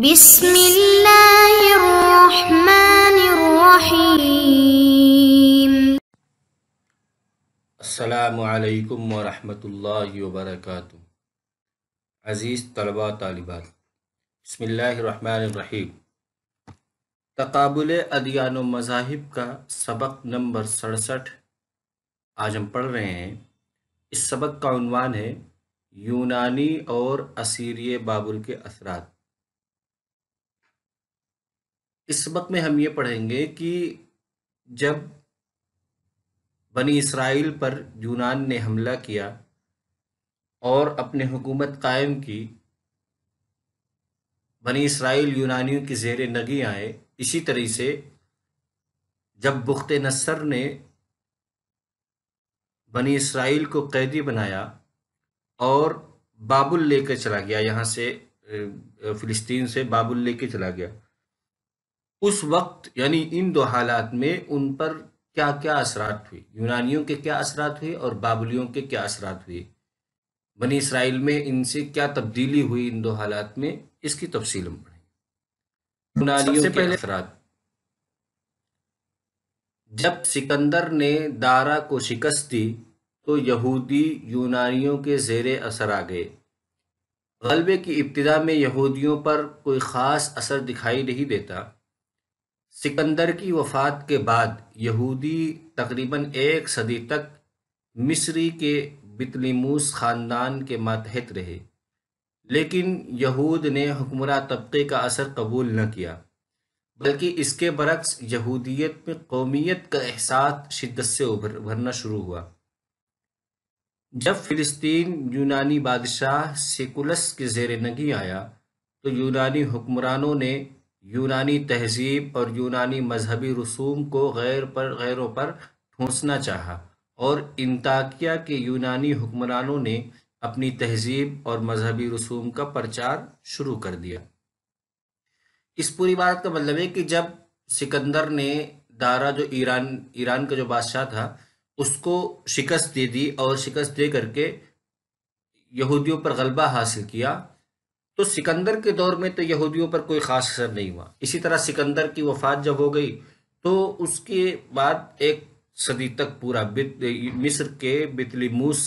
بسم الله الرحمن الرحيم السلام عليكم ورحمة الله وبركاته عزيز طلباء طالبات بسم الله الرحمن الرحيم तकबुल अदियान मज़ाहिब का सबक नंबर सड़सठ आज हम पढ़ रहे हैं इस सबक का उनवान है यूनानी और असीरिय बाबुल के असरात इस सबक में हम ये पढ़ेंगे कि जब बनी इसराइल पर यूनान ने हमला किया और अपने हुकूमत कायम की बनी इसराइल यूनानियों की जेर नगी आए इसी तरह से जब बुख्त नसर ने बनी इसराइल को कैदी बनाया और बाबुल लेकर चला गया यहाँ से फ़िलिस्तीन से बाबुल लेकर चला गया उस वक्त यानी इन दो हालात में उन पर क्या क्या असरात हुए यूनानियों के क्या असरात हुए और बाबुलियों के क्या असरात हुए बनी इसराइल में इनसे क्या तब्दीली हुई इन दो हालात में इसकी तफसील हम पढ़ें यूनानियों के असरात जब सिकंदर ने दारा को शिकस्त दी तो यहूदी यूनानियों के जेर असर आ गए गलबे की इब्तदा में यहूदियों पर कोई ख़ास असर दिखाई नहीं देता सिकंदर की वफ़ात के बाद यहूदी तकरीबन एक सदी तक मिस्री के बितलीमूस ख़ानदान के मातहत रहे लेकिन यहूद ने हुक्मरा तबके का असर कबूल न किया बल्कि इसके बरक्स यहूदियत में कौमियत का एहसास शिद्दत से उभर उभरना शुरू हुआ जब फ़िलिस्तीन यूनानी बादशाह सेकुलस के जेर नगी आया तो यूनानी हुक्मरानों ने यूनानी तहजीब और यूनानी मजहबी रसूम को गैर पर गैरों पर ठूंसना चाहा और इंताकिया के यूनानी हुक्मरानों ने अपनी तहजीब और मजहबी रसूम का प्रचार शुरू कर दिया इस पूरी बात का मतलब है कि जब सिकंदर ने दारा जो ईरान ईरान का जो बादशाह था उसको शिकस्त दे दी और शिकस्त दे करके यहूदियों पर गलबा हासिल किया तो सिकंदर के दौर में तो यहूदियों पर कोई ख़ास असर नहीं हुआ इसी तरह सिकंदर की वफात जब हो गई तो उसके बाद एक सदी तक पूरा मिस्र के बितलीमूस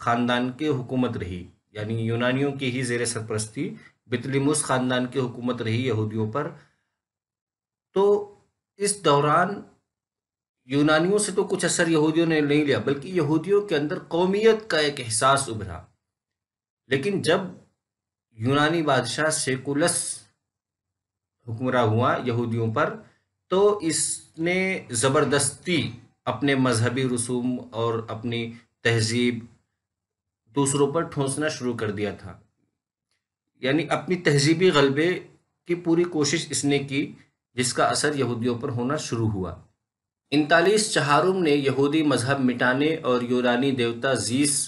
ख़ानदान की हुकूमत रही यानी यूनानियों की ही जेर सरपरस्ती बितलीमूस ख़ानदान की हुकूमत रही यहूदियों पर तो इस दौरान यूनानियों से तो कुछ असर यहूदियों ने नहीं लिया बल्कि यहूदियों के अंदर कौमियत का एक एहसास उभरा लेकिन जब यूनानी बादशाह सेकुलस हुक्मरा हुआ यहूदियों पर तो इसने ज़बरदस्ती अपने मजहबी रसूम और अपनी तहजीब दूसरों पर ठोंसना शुरू कर दिया था यानी अपनी तहजीबी गलबे की पूरी कोशिश इसने की जिसका असर यहूदियों पर होना शुरू हुआ इनतालीस चहारुम ने यहूदी मजहब मिटाने और यूनानी देवता जीस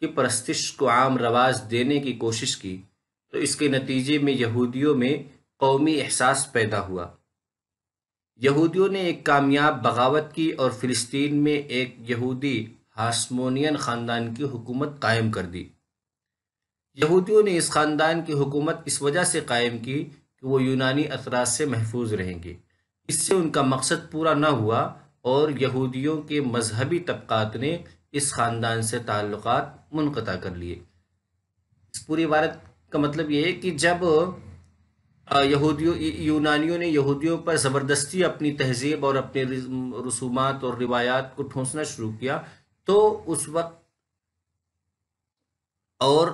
की परस्तिश को आम रवाज देने की कोशिश की तो इसके नतीजे में यहूदियों में कौमी एहसास पैदा हुआ यहूदियों ने एक कामयाब बगावत की और फिलिस्तीन में एक यहूदी हासमोनियन ख़ानदान की हुकूमत कायम कर दी यहूदियों ने इस ख़ानदान की हुकूमत इस वजह से कायम की कि वो यूनानी अतराज से महफूज रहेंगे इससे उनका मकसद पूरा न हुआ और यहूदियों के मजहबी तबक़ात ने इस ख़ानदान से ताल्लुक मुनता कर लिए इस पूरी इबारत का मतलब ये है कि जब यहूदियों यूनानियों ने यहूदियों पर ज़बरदस्ती अपनी तहजीब और अपने रसूमात और रिवायात को ठोंसना शुरू किया तो उस वक्त और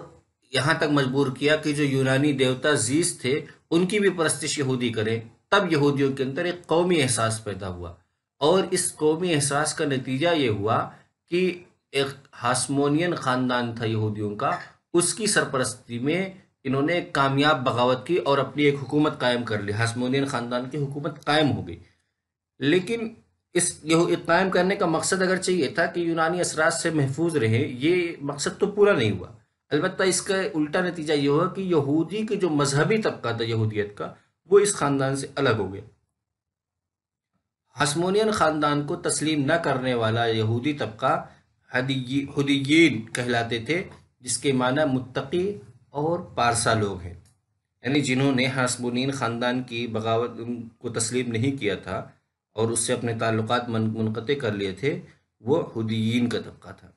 यहाँ तक मजबूर किया कि जो यूनानी देवता जीस थे उनकी भी परस्तिश यहूदी करें तब यहूदियों के अंदर एक कौमी एहसास पैदा हुआ और इस कौमी एहसास का नतीजा ये हुआ कि एक हासमोनियन ख़ानदान था यहूदियों का उसकी सरपरस्ती में इन्होंने एक कामयाब बगावत की और अपनी एक हुकूमत कायम कर ली हसमोनियन ख़ानदान की हुकूमत कायम हो गई लेकिन इस कायम करने का मकसद अगर चाहिए था कि यूनानी असरात से महफूज रहे ये मकसद तो पूरा नहीं हुआ अलबत्त इसका उल्टा नतीजा ये हुआ कि यहूदी के जो मजहबी तबका था यहूदियत का वो इस ख़ानदान से अलग हो गया हसमोनियन ख़ानदान को तस्लीम न करने वाला यहूदी तबका हदीन कहलाते थे जिसके माना मुत्तकी और पारसा लोग हैं यानी जिन्होंने हासमुनीन ख़ानदान की बगावत को तस्लीम नहीं किया था और उससे अपने ताल्लुक मनक़ कर लिए थे वो हदीन का तबका था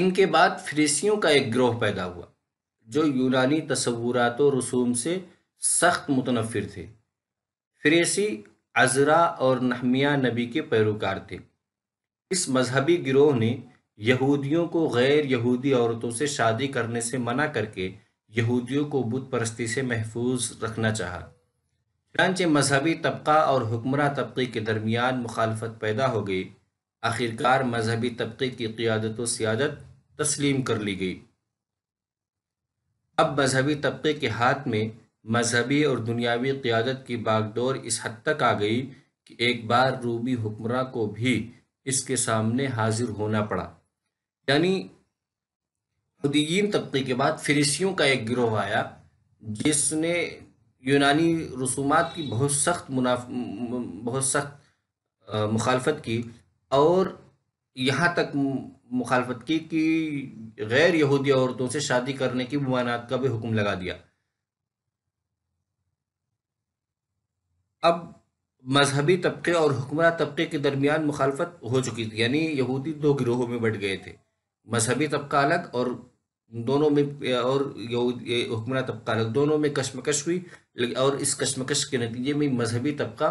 इनके बाद फ्रेसियों का एक ग्रोह पैदा हुआ जो यूनानी तस्वूरत और रसूम से सख्त मुतनफ़िर थे फ्रेसी अजरा और नहमिया नबी के पैरोकार थे इस मजहबी गिरोह ने यहूदियों को गैर यहूदी औरतों से शादी करने से मना करके यहूदियों को बुत परस्ती से महफूज रखना चाह चनानचे मजहबी तबका और हुक्मरान तबके के दरमियान मुखालफत पैदा हो गई आखिरकार मजहबी तबके की क्यादत व सियादत तस्लीम कर ली गई अब मजहबी तबके के हाथ में मजहबी और दुनियावी क़ियादत की बागडोर इस हद तक आ गई कि एक बार रूबी हुक्मरान को भी इसके सामने हाजिर होना पड़ा यानी यहूदीन तबके के बाद फिरिसियों का एक गिरोह आया जिसने यूनानी रसूमात की बहुत सख्त मुनाफ बहुत सख्त मुखालफत की और यहाँ तक मुखालफत की कि गैर यहूदी औरतों से शादी करने की ममानात का भी हुक्म लगा दिया अब मजहबी तबके और हुक्मरान तबके के दरमियान मुखालफत हो चुकी थी यानी यहूदी दो गिरोहों में बट गए थे मजहबी तबका अलग और दोनों में और हुक्मरान तबका दोनों में कश्मकश हुई और इस कश्मकश के नतीजे में मजहबी तबका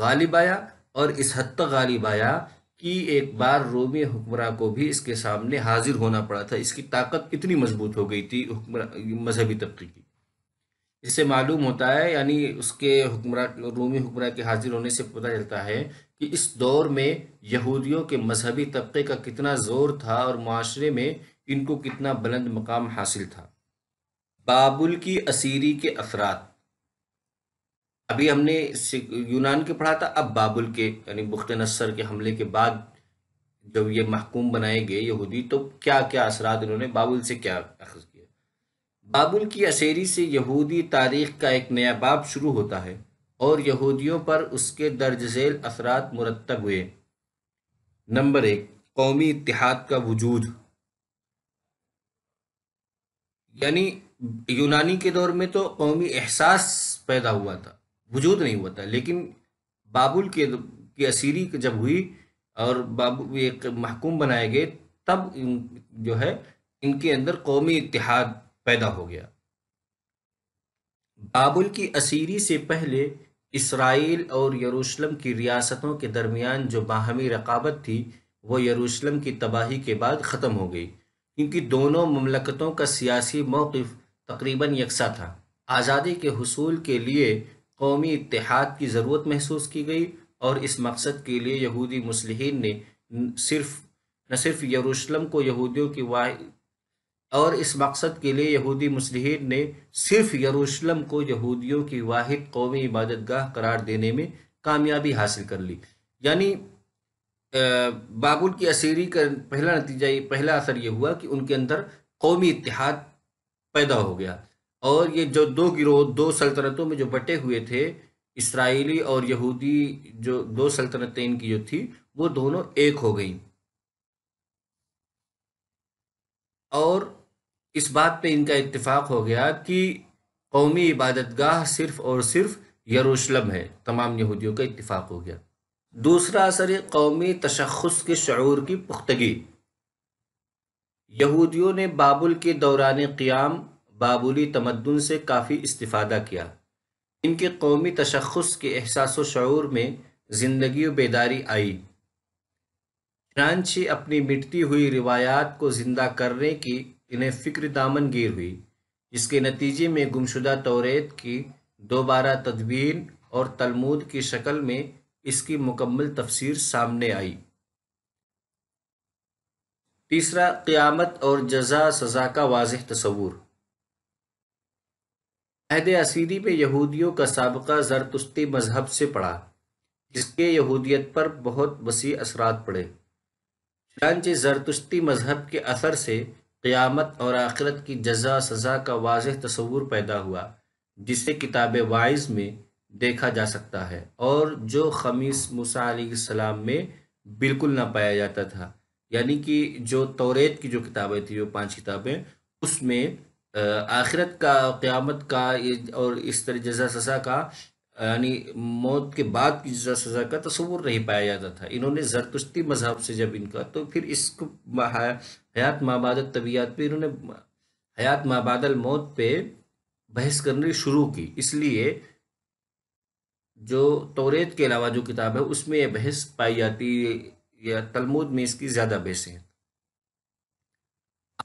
गालिब आया और इस हद तक गालिब आया कि एक बार रोमी हुक्मरान को भी इसके सामने हाजिर होना पड़ा था इसकी ताकत इतनी मजबूत हो गई थी मजहबी तबके की इससे मालूम होता है यानी उसके हुक्मरा रोमी हुक्मरा के हाजिर होने से पता चलता है कि इस दौर में यहूदियों के मजहबी तबके का कितना ज़ोर था और माशरे में इनको कितना बुलंद मकाम हासिल था बाबुल की असीरी के असरा अभी हमने यूनान के पढ़ा था अब बाबुल के यानी बुख्त नसर के हमले के बाद जब ये महकूम बनाए गए यहूदी तो क्या क्या असरात इन्होंने बाबुल से क्या अखज किया बाबुल की असेरी से यहूदी तारीख का एक नया बाब शुरू होता है और यहूदियों पर उसके दर्ज झेल असरात मुरतब हुए नंबर एक कौमी इतिहाद का वजूद यानी यूनानी के दौर में तो कौमी एहसास पैदा हुआ था वजूद नहीं हुआ था लेकिन बाबुल के की असीरी जब हुई और बाबुल एक महकूम बनाए गए तब जो है इनके अंदर कौमी इतिहाद पैदा हो गया बाबुल की असीरी से पहले इसराइल और यरूशलम की रियासतों के दरमियान जो बाहमी रकाबत थी वो यरूशलम की तबाही के बाद ख़त्म हो गई क्योंकि दोनों ममलकतों का सियासी मौक़ तकरीबन यकसा था आज़ादी के हसूल के लिए कौमी इतिहाद की ज़रूरत महसूस की गई और इस मकसद के लिए यहूदी मुसलिन ने सिर्फ न सिर्फ यरूशलम को यहूदियों की वाह और इस मकसद के लिए यहूदी मुसलिन ने सिर्फ यरूशलम को यहूदियों की वाहिद कौमी इबादत गाह करार देने में कामयाबी हासिल कर ली यानी बाबुल की असीरी का पहला नतीजा ये पहला असर ये हुआ कि उनके अंदर कौमी इतिहाद पैदा हो गया और ये जो दो गिरोह दो सल्तनतों में जो बटे हुए थे इसराइली और यहूदी जो दो सल्तनतें इनकी जो थी वो दोनों एक हो गई और इस बात पे इनका इत्तेफाक हो गया कि कौमी इबादतगाह सिर्फ और सिर्फ यरूशलम है तमाम यहूदियों का इत्तेफाक हो गया दूसरा असर कौमी तशखस के शूर की पुख्तगी यहूदियों ने बाबुल के दौरान क़्याम बाबुली तमद्दन से काफ़ी इस्ता किया इनके कौमी तशखस के एहसास शूर में ज़िंदगी व बेदारी आई चनानची अपनी मिटती हुई रिवायात को ज़िंदा करने की इन्हें फ़िक्र दामनगीर हुई जिसके नतीजे में गुमशुदा तौरेत की दोबारा तदवीन और तलमूद की शक्ल में इसकी मुकम्मल तफसीर सामने आई तीसरा क़यामत और जजा सज़ा का वाज तस्वूर अहद असीदी में यहूदियों का सबका ज़रतुस्ती मजहब से पड़ा जिसके यहूदियत पर बहुत वसी असरा पड़े चुनानचे ज़रतुस्ती मजहब के असर से क़यामत और आखिरत की जजा सज़ा का वाज तस्वूर पैदा हुआ जिसे किताब वाइज में देखा जा सकता है और जो खमीस मूसा सलाम में बिल्कुल ना पाया जाता था यानी कि जो तौरेत की जो किताबें थी वो पांच किताबें उसमें आखिरत का क़्यामत का और इस तरह जजा सज़ा का यानी मौत के बाद की जजा सज़ा का तस्वूर नहीं पाया जाता था इन्होंने जरतुश्ती मजहब से जब इनका तो फिर इसको हयात माबाद तबीयात पे इन्होंने हयात माबादल मौत पे बहस करनी शुरू की इसलिए जो तोरेत के अलावा जो किताब है उसमें यह बहस पाई जाती या तलमुद में इसकी ज़्यादा बहसें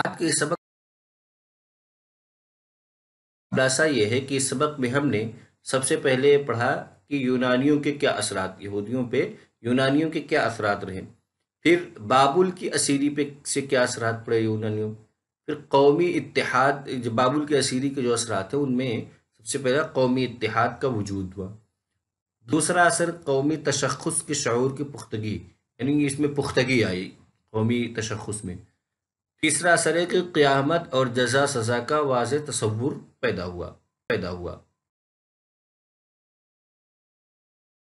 आज के सबक खुलासा ये है कि इस सबक में हमने सबसे पहले पढ़ा कि यूनानियों के क्या असरात यहूदियों पे यूनानियों के क्या असरात रहे फिर बाबुल की असीरी पे से क्या असरात पड़े यूनानियों फिर कौमी इतिहाद बाबुल की असीरी के जो असरात हैं उनमें सबसे पहला कौमी इतिहाद का वजूद हुआ दूसरा असर कौमी तशखस के शूर की पुख्तगी यानी इसमें पुख्तगी आई कौमी तशखस में तीसरा असर है कि क़्यामत और जजा सज़ा का वाज तस्वुर पैदा हुआ पैदा हुआ